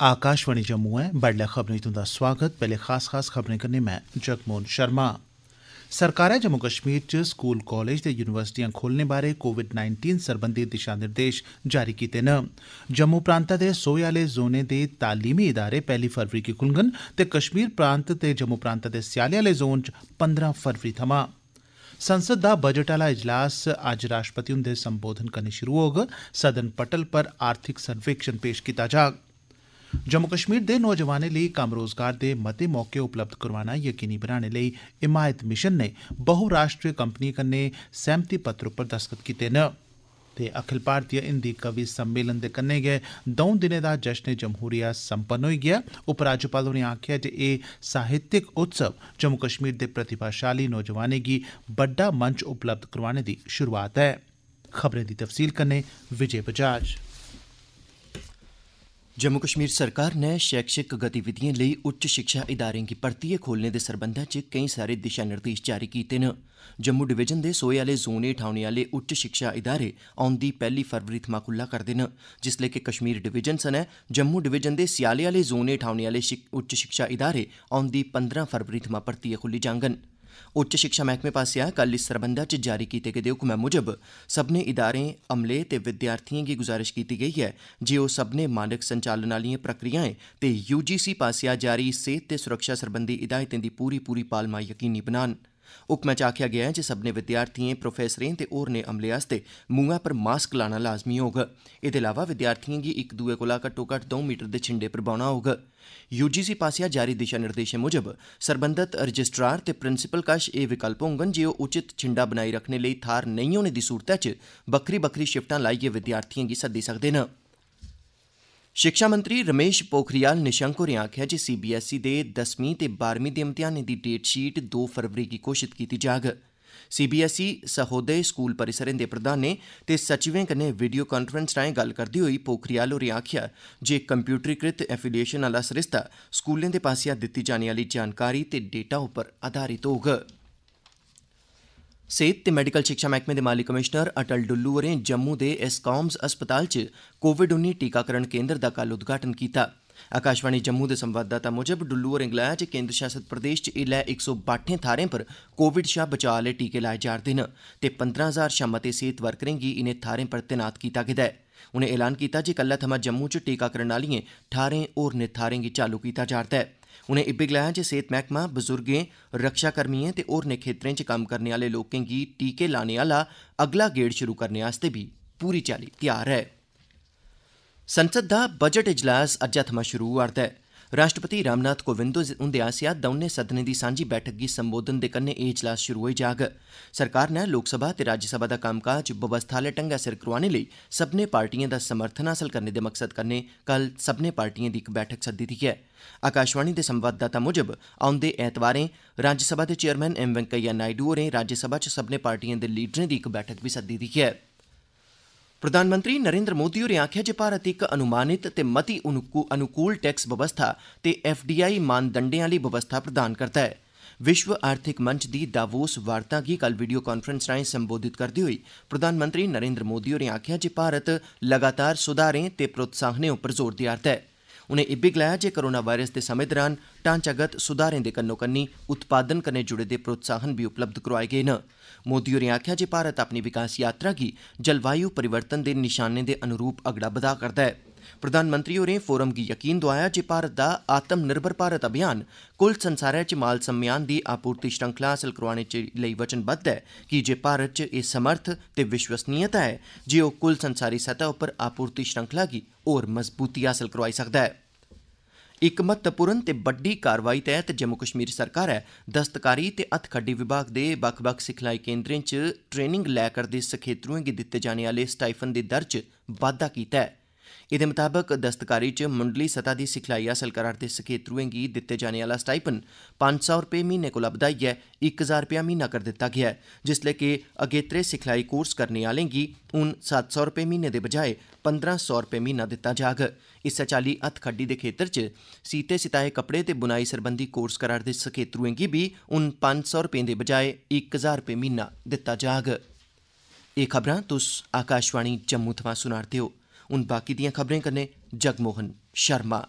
आकाशवाणी जम्मू है बडलै खबरें च स्वागत पहले खास खास खबरें कन्नै मैं जगमोहन शर्मा सरकारै जम्मू कश्मीर च स्कूल कालेज ते युनिवर्सिटियां खोलने बारै कोविड सरबंधी दिशा निर्देश जारी कीते न जम्मू प्रांतै दे सोए आले जोनें दे तालीमी इदारे पैहली फरवरी गी खुलङन ते कश्मीर प्रांत ते जम्मू प्रांतै दे स्याले आले जोन च पंदरां फरवरी थमां संसद दा बजट आला इजलास अज्ज राष्ट्रपति हुंदे संबोधन कन्नै शुरु होग सदन पटल पर आर्थिक सर्वेक्षण पेश कीता जाग जम्मू कश्मीर दे नौजवानें लेई कम्म रोजगार दे मते मौके उपलब्ध करोआना यकीनी बनाने लेई हिमायत मिशन नै बहुराष्ट्रीय कंपनिएं कन्नै सैह्मति पत्र उप्पर दस्तखत कीते न ते अखिल भारतीय हिंदी कवि सम्मेलन दे कन्नै गै द'ऊं दिनें दा जश्न जमहूरिया संपन्न होई गेआ उपराज्यपाल होरें आखेआ जे एह् साहित्यक उत्सव जम्मू कश्मीर दे प्रतिभाशाली नौजवानें गी बड्डा मंच उपलब्ध करोआने दी शुरुआत ऐ खबरें दी तफसील कन्नै विजय बजाज जम्मू कश्मीर सरकार नै शैक्षिक गतिविधिएं लेई उच्च शिक्षा इदारें गी परतियै खोलने दे सरबंधै च केई सारे दिशा निर्देश जारी कीते न जम्मू डिवीजन दे सोए आह्ले जोन हेठ औने आह्ले उच्च शिक्षा इदारे औंदी पैह्ली फरवरी थमां खुल्ला करदे न जिसलै के कश्मीर डिवीजन सनै जम्मू डिवीजन दे स्याले आह्ले जोन हेठ औने आह्ले उच्च शिक्षा इदारे औंदी पंदरां फरवरी थमां परतियै खुल्ली जाङन ਉੱਚ ਸਿੱਖਿਆ ਮਹਿਕਮੇ ਪਾਸਿਆ ਕੱਲ ਇਸ ਸਰਬੰਧਾ ਚ ਜਾਰੀ ਕੀਤੇ ਗਏ ਹੁਕਮਾਂ ਮੁਜਬ ਸਭਨੇ ਇਦਾਰੇ ਅਮਲੇ ਤੇ ਵਿਦਿਆਰਥੀਆਂ ਦੀ ਗੁਜ਼ਾਰਿਸ਼ ਕੀਤੀ ਗਈ ਹੈ ਜੇ ਉਹ ਸਭਨੇ ਮਾਨਕ ਸੰਚਾਲਨ ਵਾਲੀਆਂ ਪ੍ਰਕਿਰਿਆਵਾਂ ਤੇ ਯੂਜੀਸੀ ਪਾਸਿਆ ਜਾਰੀ ਸਿਹਤ ਤੇ ਸੁਰੱਖਿਆ ਸਰਬੰਧੀ ਹਦਾਇਤਾਂ ਦੀ ਪੂਰੀ ਪੂਰੀ ਪਾਲਮਾ ਯਕੀਨੀ ਬਣਾਉਣ हुक्मै च आखेआ गेआ ऐ जे सब्मनें विद्यार्थिएं प्रोफेसरें ते होरनें अमले आस्तै मुंहै पर मास्क लाना लाज़मी होग एह्दे अलावा विद्यार्थिएं गी इक दुए कोला घट्टोघट्ट दौं मीटर दे छिंडे पर बौह्ना होग यूजीसी पासेआ जारी दिशा निर्देशें मुजब सरबंधत रजिस्ट्रार ते प्रिंसिपल कश एह् विकल्प होङन जे ओह् उचित छिंडा बनाई रक्खने लेई थाहर नेईं होने दी सूरतै च बक्खरी बक्खरी शिफ्टां लाइयै विद्यार्थिएं गी सद्दी सकदे न शिक्षा मंत्री रमेश पोखरियाल निशंक होरें आखेआ जे सीबीएसई दे दसमीं ते बाह्रमीं दे म्तेहानें दी डेटशीट दो फरवरी गी घोषित कीती जाग सीबीएसई सहोदय स्कूल परिसरें दे प्रधानें ते सचिवें कन्नै वीडियो कांफ्रेंस राएं गल्ल करदे होई पोखरियाल होरें आखेआ जे कम्प्यूटरीकृत एफिलिएशन आह्ला सरिस्ता स्कूलें दे पास्सेआ दित्ती जाने आह्ली जानकारी ते डेटा उप्पर आधारित होग ਸਿਹਤ ਤੇ ਮੈਡੀਕਲ ਸਿੱਖਿਆ ਮਹਿਕਮੇ ਦੇ ਮਾਲੀ ਕਮਿਸ਼ਨਰ ਅਟਲ ਡੁੱਲੂ ਹੋਰੇ ਜੰਮੂ ਦੇ ਐਸਕਾਮਸ ਹਸਪਤਾਲ 'ਚ ਕੋਵਿਡ-19 ਟੀਕਾਕਰਨ ਕੇਂਦਰ ਦਾ ਕੱਲ ਉਦਘਾਟਨ ਕੀਤਾ ਆਕਾਸ਼ਵਾਣੀ ਜੰਮੂ ਦੇ ਸੰਵਾਦਦਾਤਾ ਮੁਜਬ ਡੁੱਲੂ ਹੋਰੇ ਗਲਾਇਆ ਕਿ ਕੇਂਦਰ ਸ਼ਾਸਤ ਪ੍ਰਦੇਸ਼ 'ਚ ਇਹ ਲੈ 162 ਥਾਰੇ ਪਰ ਕੋਵਿਡ ਸ਼ਾ ਬਚਾਅ ਲਈ ਟੀਕੇ ਲਾਏ ਜਾ ਰਹੇ ਹਨ ਤੇ 15000 ਸ਼ਮਤੇ ਸਿਹਤ ਵਰਕਰਾਂ ਦੀ ਇਹਨੇ ਥਾਰੇ ਪਰ ਤਨਾਤ ਕੀਤਾ ਗਿਆ ਹੈ ਉਹਨੇ ਐਲਾਨ ਕੀਤਾ ਜੇ ਕੱਲਾ ਥਮਾ ਜੰਮੂ ਚ ਟੀਕਾਕਰਨ ਵਾਲੀਆਂ 18 ਹੋਰ ਨਿਥਾਰੇ ਕੀ ਚਾਲੂ ਕੀਤਾ ਜਾ ਰਿਹਾ ਹੈ उनें इब्बी गलाया जे सेहत मैह्कमा बुजुर्गे रक्षाकर्मिएं ते होरनें खेत्तरें च कम्म करने आह्ले लोकें गी टीके लाने आह्ला अगला गेड़ शुरु करने आस्तै बी पूरी चाल्ली तैयार ऐ संसद दा बजट इजलास अज्जै थमां शुरु होआ'रदा ऐ राष्ट्रपति रामनाथ कोविंद हुंदे आसेआ दौनें सदनें दी सांझी बैठक गी संबोधन दे कन्नै एह् इजलास शुरु होई जाग सरकार नै लोकसभा ते राज्यसभा दा कम्मकाज व्यवस्था आह्ले ढंगै सिर करोआने लेई सब्मनें पार्टिएं दा समर्थन हासल करने दे मकसद कन्नै कल सब्मनें पार्टिएं दी इक बैठक सद्दी दी ऐ आकाशवाणी दे संवाददाता मुजब औंदे ऐतवारें राज्यसभा दे चेयरमैन एम वैंकेया नायडू होरें राज्यसभा च सब्मनें पार्टिएं दे लीडरें दी इक बैठक बी सद्दी दी ऐ ਪ੍ਰਧਾਨ ਮੰਤਰੀ ਨਰਿੰਦਰ ਮੋਦੀ ਹੋਰੇ ਆਖਿਆ ਜੇ ਭਾਰਤ ਇੱਕ ਅਨੁਮਾਨਿਤ ਤੇ ਮਤੀ ਉਨਕੂ ਅਨੁਕੂਲ ਟੈਕਸ ਵਿਵਸਥਾ ਤੇ ਐਫਡੀਆਈ ਮਾਨਦੰਡਿਆਂ ਲਈ ਵਿਵਸਥਾ ਪ੍ਰਦਾਨ ਕਰਦਾ ਹੈ ਵਿਸ਼ਵ ਆਰਥਿਕ ਮੰਚ ਦੀ ਦਾਵੋਸ ਵਾਰਤਾ ਕੀ ਕੱਲ ਵੀਡੀਓ ਕਾਨਫਰੰਸ ਰਾਹੀਂ ਸੰਬੋਧਿਤ ਕਰਦੀ ਹੋਈ ਪ੍ਰਧਾਨ ਮੰਤਰੀ ਨਰਿੰਦਰ ਮੋਦੀ ਹੋਰੇ ਆਖਿਆ ਜੇ ਭਾਰਤ ਲਗਾਤਾਰ ਸੁਧਾਰੇ ਤੇ ਪ੍ਰੋਤਸਾਹਨੇ ਉੱਪਰ ਜ਼ੋਰ ਦਿਆ ਰਿਹਾ ਹੈ ਉਨੇ ਇਬੀ ਗਲਾਇਆ ਜੇ ਕੋਰੋਨਾ ਵਾਇਰਸ ਦੇ ਸਮੇਂ ਦੌਰਾਨ ਟਾਂਚਾਗਤ ਸੁਧਾਰੇ ਦੇ ਕੰਨੋ ਕੰਨੀ ਉਤਪਾਦਨ ਕਰਨੇ ਜੁੜੇ ਦੇ ਪ੍ਰੋਤਸਾਹਨ ਵੀ ਉਪਲਬਧ ਕਰਵਾਏ ਗਏ ਨੇ मोदी होरें आखेआ जे भारत अपनी विकास यात्रा गी जलवायु परिवर्तन दे निशानें दे अनुरूप अगड़ा बधा करदा ऐ प्रधानमंत्री होरें फोरम गी यकीन दोआया जे भारत दा आत्मनिर्भर भारत अभियान कुल संसारै च माल सम्मेआन दी आपूर्ति श्रृंखला हासल करोआने लेई वचनबद्ध ऐ कीजे भारत च एह् समर्थ ते विश्वसनीयता ऐ जे ओह् कुल संसारी सतह उप्पर आपूर्ति श्रृंखला गी होर मजबूती हासल करोआई सकदा ऐ ਇੱਕ ਮਹੱਤਵਪੂਰਨ ਤੇ ਵੱਡੀ ਕਾਰਵਾਈ ਤਹਿਤ ਜੰਮੂ ਕਸ਼ਮੀਰ ਸਰਕਾਰ ਹੈ ਦਸਤਕਾਰੀ ਤੇ ਹੱਥਖੱਡੀ ਵਿਭਾਗ ਦੇ ਵੱਖ-ਵੱਖ ਸਿਖਲਾਈ ਕੇਂਦਰਾਂ 'ਚ ਟ੍ਰੇਨਿੰਗ ਲੈ ਕਰਦੇ ਸਖੇਤਰੂਆਂ ਗੀ ਦਿੱਤੇ ਜਾਣੇ ਵਾਲੇ ਸਟਾਈਫਨ ਦੀ ਦਰ 'ਚ ਵਾਧਾ ਕੀਤਾ ਹੈ एह्दे मताबक दस्तकारी च मुंडली सतह दी सिखलाई हासल करा'रदे सखेत्तरुएं गी दित्ते जाने आह्ला स्टाइपन पंज सौ रपे म्हीने कोला बधाइयै इक हजार रपेआ म्हीना करी दित्ता गेआ ऐ जिसलै के अगेत्तरे सिखलाई कोर्स करने आह्लें गी हून सत्त सौ रपे म्हीने दे बजाए पंदरां सौ रपे म्हीना दित्ता जाग इस्सै चाल्ली हत्थखड्डी दे खेत्तर च सीते सिताए कपड़े ते बुनाई सरबंधी कोर्स करा'रदे सखेत्तरुएं गी बी हून पंज सौ रपें दे बजाए इक हजार रपे म्हीना दित्ता जाग एह् खबरां तुस आकाशवाणी जम्मू थमां सुना'रदे ओ ਹੁਣ ਬਾਕੀ ਦੀਆਂ ਖਬਰਾਂ ਕਰਨੇ ਜਗਮੋਹਨ ਸ਼ਰਮਾ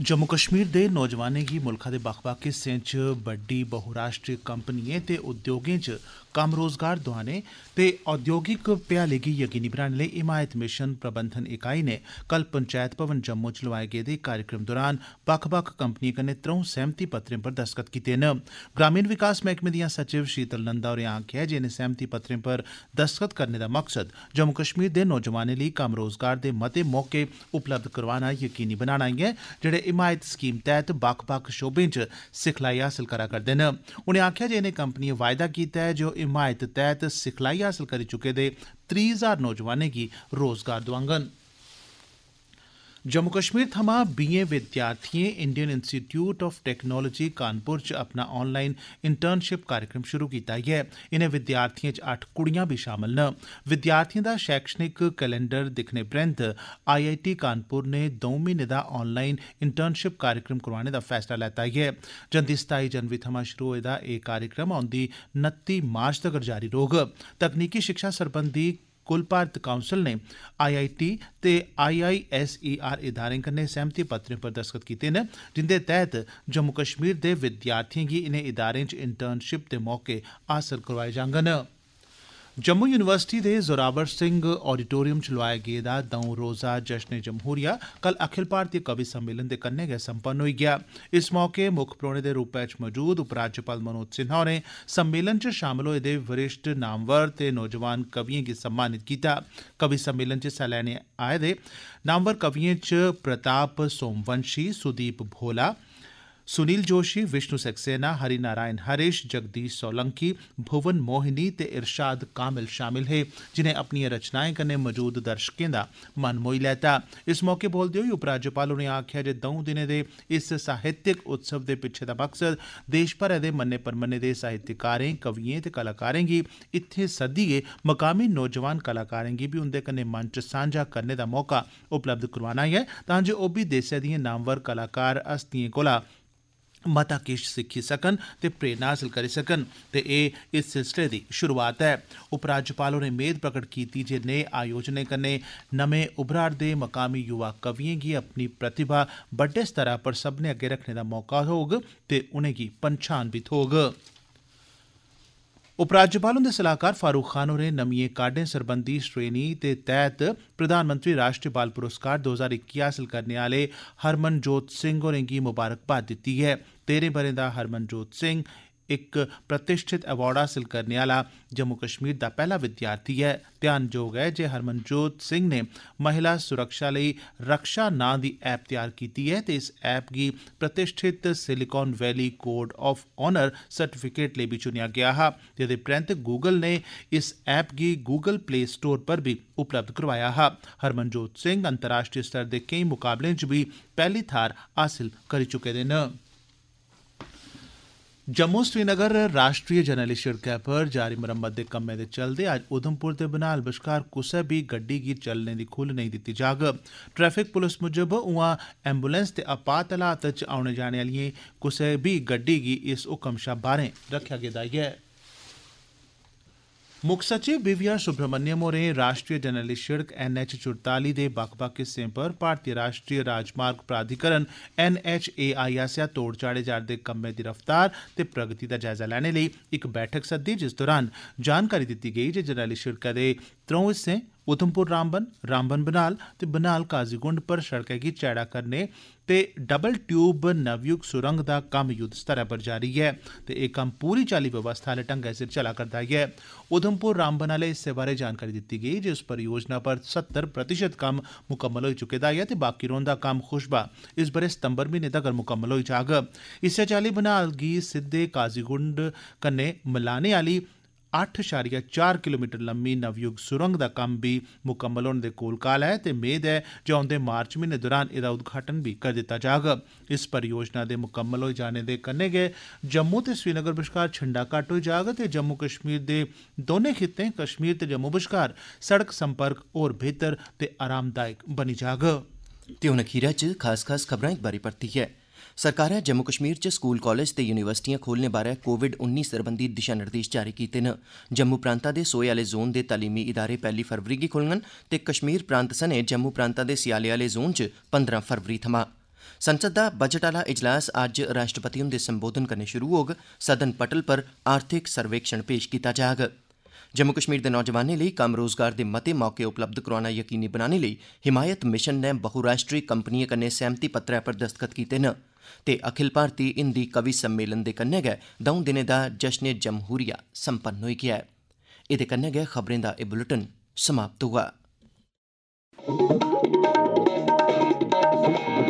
ਜੰਮੂ ਕਸ਼ਮੀਰ ਦੇ ਨੌਜਵਾਨਾਂ ਦੀ ਮੁਲਕਾਂ ਦੇ ਬਖਵਾਕੇ ਸੈਂਚ ਵੱਡੀ ਬਹੁਰਾਸ਼ਟਰੀ ਕੰਪਨੀਆਂ ਤੇ ਉਦਯੋਗਾਂ 'ਚ कम्म रोजगार दोआने ते औद्योगिक भ्याली गी यकीनी बनाने लेई हिमायत मिशन प्रबंधन इकाई नै कल पंचैत भवन जम्मू च लोआए गेदे इक कार्यक्रम दौरान बक्ख बक्ख कंपनिएं कन्नै त्र'ऊं सैहमति पत्रें पर दस्तखत कीते न ग्रामीण विकास मैह्कमे दिआं सचिव शीतल नंदा होरें आखेआ जे इनें सैहमति पत्रें पर दस्तखत करने दा मकसद जम्मू कश्मीर दे नौजवानें लेई कम्म रोजगार दे मते मौके उपलब्ध करोआना यकीनी बनाना ऐ जेहड़े हिमायत स्कीम तैह्त बक्ख बक्ख शोबें च सिखलाई हासल करै करदे न उनें आखेआ जे इनें कंपनिएं वायदा कीता ऐ जे ओह् हिमायत तैहत सिखलाई हासल करी चुके दे त्रीह् हजार नौजवानें गी रोजगार दोआंगन जम्मू कश्मीर थमां बीए विद्यार्थिएं Indian Institute of Technology Kanpur च अपना ऑनलाईन इंटर्नशिप कार्यक्रम शुरू कीता ऐ इनें विद्यार्थिएं च अट्ठ कुड़ियां बी शामल न विद्यार्थिएं दा शैक्षणिक कैलेंडर दिक्खने परैंत आईआईटी कानपुर नै द'ऊं म्हीनें दा ऑनलाईन इंटर्नशिप कार्यक्रम करोआने दा फैसला लैता ऐ जंदी सताई जनवरी थमां शुरू होए दा एह् कार्यक्रम औंदी नत्ती मार्च तगर जारी रौह्ग तकनीकी शिक्षा सरबंधी कुल भारत काउंसल नै आईआईटी ते आईआईएसईआर e इदारें कन्नै सैह्मति पत्रें पर दस्तख्त कीते न जिंदे तैह्त जम्मू कश्मीर दे विद्यार्थिएं गी इनें इदारें च इंटर्नशिप दे मौके हासल करोआए जांडन जम्मू यूनिवर्सिटी दे जोरावर सिंह आडिटोरियम च लोआए गेदा द'ऊं रोजा जश्न जम्हूरिया कल अखिल भारतीय कवि सम्मेलन दे कन्नै गै संपन्न होई गेआ इस मौके मुक्ख परौह्ने दे रूपै च मजूद उपराज्यपाल मनोज सिन्हा होरें सम्मेलन च शामल होए दे वरिष्ठ नामवर ते नौजवान कविएं गी सम्मानित कीता कवि सम्मेलन च हिस्सा लैने आए दे नामवर कविएं च प्रताप सोमवंशी सुदीप भोला सुनील जोशी विष्णु सक्सेना हरि नारायण हरीश जगदीश सोलंकी भुवन मोहिनी ते इरशाद कामिल शामिल हे जिनें अपनिएं रचनाएं कन्नै मजूद दर्शकें दा मन मोई लैता इस मौके बोलदे होई उपराज्यपाल होरें आखेआ जे द'ऊं दिनें दे इस साहित्यक उत्सव दे पिच्छे दा मकसद देश भरै दे मन्ने परमन्ने दे साहित्यकारें कविएं ते कलाकारें गी इत्थे सद्दियै मकामी नौजवान कलाकारें गी बी उंदे कन्नै मंच सांझा करने दा मौका उपलब्ध करोआना ऐ तां जे ओह्बी देसै दिएं नामवर कलाकार हस्तिएं कोला मता किश सिक्खी सकन ते प्रेरणा हासल करी सकन ते एह् इस सिलसिले दी शुरूआत ऐ उपराज्यपाल होरें मेद प्रगट कीती जे नेह आयोजनें कन्नै नमें उभरा'रदे मकामी युवा कविएं गी अपनी प्रतिभा बड्डे स्तरै पर सब्मनें अग्गे रक्खने दा मौका थ्होग ते उनेंगी पन्छान बी थ्होग उपराज्यपाल हुंदे सलाहकार फारूक खान होरें नमिएं काड्डें सरबंधी श्रेणी दे तैह्त प्रधानमंत्री राष्ट्रीय बाल पुरस्कार दो हजार इक्की हासल करने आह्ले हरमनजोत सिंह होरेंगी ममारकबाद दित्ती ऐ तेहरें ब'रें दा हरमनजोत सिंह इक प्रतिष्ठित अवार्ड हासल करने आला जम्मू कश्मीर दा पैहला विद्यार्थी ऐ ध्यानजोग ऐ जे हरमनजोत सिंह नै महिला सुरक्षा लेई रक्षा नां दी ऐप तैयार कीती ऐ ते इस ऐप गी प्रतिष्ठित Silicon Valley code of honour certificate लेई बी चुनेआ गेआ हा जेह्दे परैन्त गूगल नै इस ऐप गी गूगल प्ले स्टोर पर बी उपलब्ध करोआया हा हरमनजोत सिंह अंतर्राष्ट्रीय स्तर दे केई मुकाबलें च बी पैह्ली थाह्र हासल करी चुके दे न जम्मू श्रीनगर राष्ट्रीय जरनैली सिड़कै पर जारी मरम्मत दे कम्मै दे चलदे अज्ज उधमपुर ते बनिहाल बश्कार कुसै बी गड्डी गी चलने दी खुल्ल नेईं दित्ती जाग ट्रैफिक पुलस मुजब उआं एम्बुलैंस ते आपात हालात च औने जाने आलिएं कुसै बी गड्डी गी इस हुक्म शा बाहरें रखेआ गेदा ऐ मुक्ख सचिव बीवीआर सुब्रमण्यम होरें राष्ट्रीय जरनैली सिड़क एनएच चुरताली दे बक्ख बक्ख हिस्सें पर भारतीय राष्ट्रीय राजमार्ग प्राधिकरण एनएचएआई आसेआ तोढ़ चाढ़े जा'रदे कम्मै दी रफ्तार ते प्रगति दा जायजा लैने लेई इक बैठक सद्दी जिस दौरान जानकारी दित्ती गेई जे जरनैली सिड़कै दे त्रौं हिस्सें उधमपुर रामबन रामबन बनाल ते बनाल काजीगुंड पर सड़कै गी चैड़ा करने ते डबल ट्यूब नवयुग सुरंग दा कम्म युद्ध स्तरै पर जारी ऐ ते एह् कम्म पूरी चाल्ली व्यवस्था आले ढंगै सिर चला करदा ऐ उधमपुर रामबन आले हिस्से बारै जानकारी दित्ती गेई जे इस परियोजना पर सत्तर प्रतिशत कम्म मुकम्मल होई चुके दा ऐ ते बाकी रौंह्दा कम्म खुशबा इस ब'रे सितंबर म्हीने तगर मुकम्मल होई जाग इस्सै चाल्ली बनाल गी सिद्दे काजीगुंड कन्नै मिलाने आली 8.4 किलोमीटर लम्मी नवयुग सुरंग दा कम्म बी मुकम्मल होने दे कोल काल ऐ ते मेद ऐ जे औंदे मार्च म्हीने दौरान एह्दा उद्घाटन बी करी दित्ता जाग इस परियोजना दे मुकम्मल होई जाने दे कन्नै गै जम्मू ते श्रीनगर बश्कार छिंडा घट्ट होई जाग ते जम्मू कश्मीर दे दौनें खित्तें कश्मीर ते जम्मू बश्कार सड़क संपर्क होर बेहतर ते आरामदायक बनी जाग ते हून अखीरै च खास खास खबरां इक बारी परतियै सरकारै जम्मू कश्मीर च स्कूल कालेज ते यूनिवर्सिटियां खोलने बारै कोविड सरबंधी दिशा निर्देश जारी कीते न जम्मू प्रांता दे सोए आह्ले जोन दे तालीमी इदारे पैह्ली फरवरी गी खुल्लङन ते कश्मीर प्रांत सने जम्मू प्रांता दे स्याले आह्ले जोन च पंदरां फरवरी थमां संसद दा बजट आह्ला इजलास अज्ज राष्ट्रपति हुंदे संबोधन कन्नै शुरु होग सदन पटल पर आर्थिक सर्वेक्षण पेश कीता जाग जम्मू कश्मीर दे नौजवानें लेई कम्म रोजगार दे मते मौके उपलब्ध करोआना यकीनी बनाने लेई हिमायत मिशन नै बहुराश्ट्री कंपनिएं कन्नै सैह्मति पत्तरै पर दस्तखत कीते न ते अखिल भारती हिंदी कवि सम्मेलन दे कन्नै गै दौं दिनें दा जश्न ए जमहूरिया संपन्न होई गेआ ऐ एह्दे कन्नै गै खबरें दा एह् बुलेटिन समाप्त हुआ Thank you.